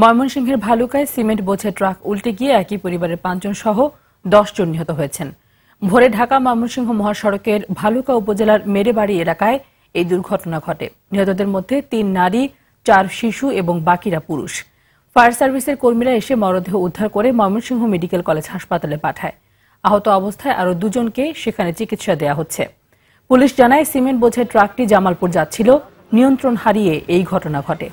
ময়মনসিংহের ভালুকায় সিমেন্ট বোঝে ট্রাক উল্টে গিয়ে একই পরিবারের পাঁচজন সহ দশজন নিহত হয়েছেন ভোরে ঢাকা ময়মনসিংহ মহাসড়কের ভালুকা উপজেলার মেরেবাড়ি এলাকায় এই দুর্ঘটনা ঘটে নিহতদের মধ্যে তিন নারী চার শিশু এবং বাকিরা পুরুষ ফায়ার সার্ভিসের কর্মীরা এসে মরদেহ উদ্ধার করে ময়মনসিংহ মেডিকেল কলেজ হাসপাতালে পাঠায় আহত অবস্থায় আরও দুজনকে সেখানে চিকিৎসা দেয়া হচ্ছে পুলিশ জানায় সিমেন্ট বোঝে ট্রাকটি জামালপুর যাচ্ছিল নিয়ন্ত্রণ হারিয়ে এই ঘটনা ঘটে